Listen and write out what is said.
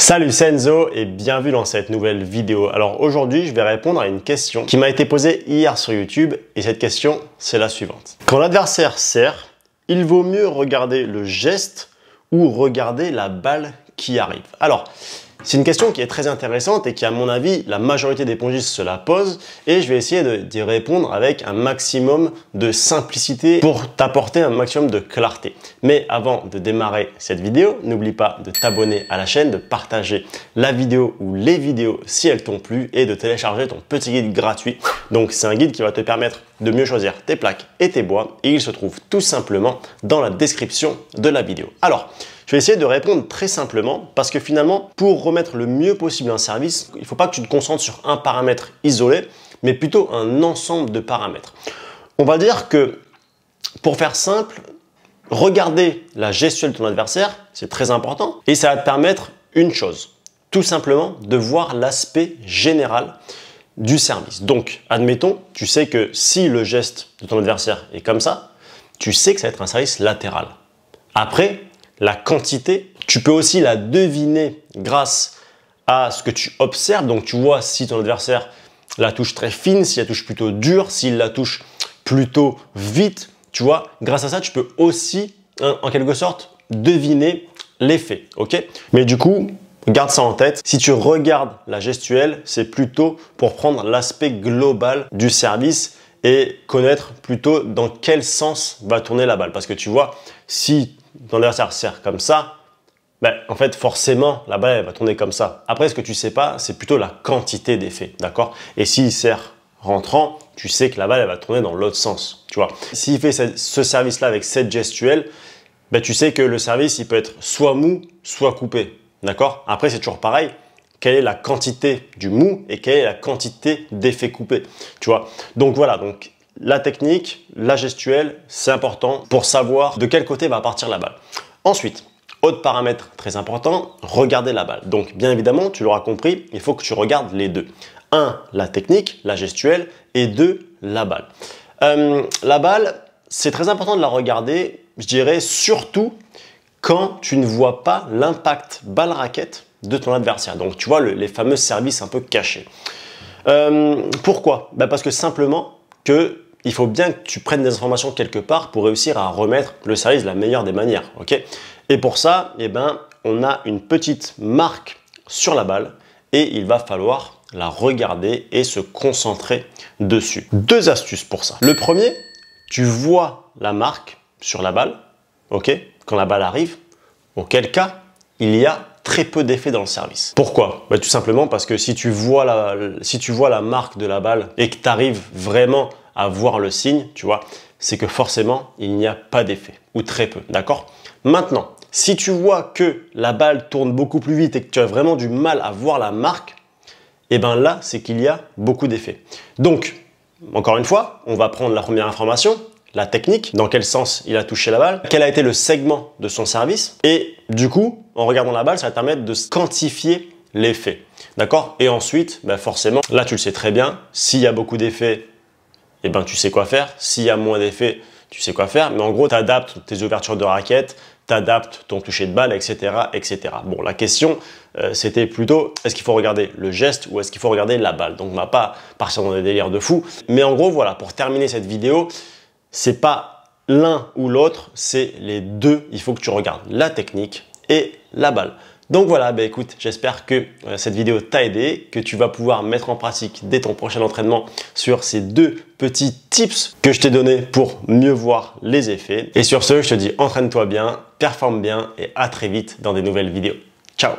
Salut Senzo et bienvenue dans cette nouvelle vidéo. Alors aujourd'hui je vais répondre à une question qui m'a été posée hier sur YouTube et cette question c'est la suivante. Quand l'adversaire sert, il vaut mieux regarder le geste ou regarder la balle qui arrive. Alors c'est une question qui est très intéressante et qui, à mon avis, la majorité des pongistes se la pose. et je vais essayer d'y répondre avec un maximum de simplicité pour t'apporter un maximum de clarté. Mais avant de démarrer cette vidéo, n'oublie pas de t'abonner à la chaîne, de partager la vidéo ou les vidéos si elles t'ont plu et de télécharger ton petit guide gratuit. Donc c'est un guide qui va te permettre de mieux choisir tes plaques et tes bois et il se trouve tout simplement dans la description de la vidéo. Alors, je vais essayer de répondre très simplement parce que finalement, pour remettre le mieux possible un service, il ne faut pas que tu te concentres sur un paramètre isolé, mais plutôt un ensemble de paramètres. On va dire que, pour faire simple, regarder la gestuelle de ton adversaire, c'est très important, et ça va te permettre une chose, tout simplement de voir l'aspect général du service. Donc, admettons, tu sais que si le geste de ton adversaire est comme ça, tu sais que ça va être un service latéral. Après, la quantité. Tu peux aussi la deviner grâce à ce que tu observes. Donc tu vois si ton adversaire la touche très fine, si la touche plutôt dure, s'il la touche plutôt vite. Tu vois, grâce à ça, tu peux aussi, hein, en quelque sorte, deviner l'effet. Ok Mais du coup, Garde ça en tête. Si tu regardes la gestuelle, c'est plutôt pour prendre l'aspect global du service et connaître plutôt dans quel sens va tourner la balle. Parce que tu vois, si ton adversaire sert comme ça, ben, en fait, forcément, la balle, elle va tourner comme ça. Après, ce que tu sais pas, c'est plutôt la quantité d'effets, d'accord Et s'il sert rentrant, tu sais que la balle, elle va tourner dans l'autre sens, tu vois S'il fait ce service-là avec cette gestuelle, ben, tu sais que le service, il peut être soit mou, soit coupé, d'accord Après, c'est toujours pareil, quelle est la quantité du mou et quelle est la quantité d'effet coupé, tu vois Donc voilà, donc la technique, la gestuelle, c'est important pour savoir de quel côté va partir la balle. Ensuite, autre paramètre très important, regarder la balle. Donc bien évidemment, tu l'auras compris, il faut que tu regardes les deux. Un, La technique, la gestuelle, et deux, La balle. Euh, la balle, c'est très important de la regarder, je dirais surtout quand tu ne vois pas l'impact balle-raquette de ton adversaire. Donc tu vois les fameux services un peu cachés. Euh, pourquoi ben, Parce que simplement, il faut bien que tu prennes des informations quelque part pour réussir à remettre le service de la meilleure des manières, Et pour ça, eh ben, on a une petite marque sur la balle et il va falloir la regarder et se concentrer dessus. Deux astuces pour ça. Le premier, tu vois la marque sur la balle, ok Quand la balle arrive, auquel cas, il y a très peu d'effet dans le service. Pourquoi bah, Tout simplement parce que si tu, vois la, si tu vois la marque de la balle et que tu arrives vraiment à voir le signe, tu vois, c'est que forcément, il n'y a pas d'effet, ou très peu, d'accord Maintenant, si tu vois que la balle tourne beaucoup plus vite et que tu as vraiment du mal à voir la marque, et eh bien là, c'est qu'il y a beaucoup d'effets. Donc, encore une fois, on va prendre la première information, la technique, dans quel sens il a touché la balle, quel a été le segment de son service, et du coup, en regardant la balle, ça va te permettre de quantifier l'effet. D'accord Et ensuite, ben forcément, là tu le sais très bien, s'il y a beaucoup d'effets eh ben, tu sais quoi faire. S'il y a moins d'effet, tu sais quoi faire. Mais en gros, tu adaptes tes ouvertures de raquettes, tu adaptes ton toucher de balle, etc. etc. Bon, la question, euh, c'était plutôt est-ce qu'il faut regarder le geste ou est-ce qu'il faut regarder la balle Donc, m'a va pas partir dans des délires de fou. Mais en gros, voilà, pour terminer cette vidéo, c'est pas l'un ou l'autre, c'est les deux. Il faut que tu regardes la technique et la balle. Donc voilà, bah écoute, j'espère que euh, cette vidéo t'a aidé, que tu vas pouvoir mettre en pratique dès ton prochain entraînement sur ces deux petits tips que je t'ai donnés pour mieux voir les effets. Et sur ce, je te dis entraîne-toi bien, performe bien et à très vite dans des nouvelles vidéos. Ciao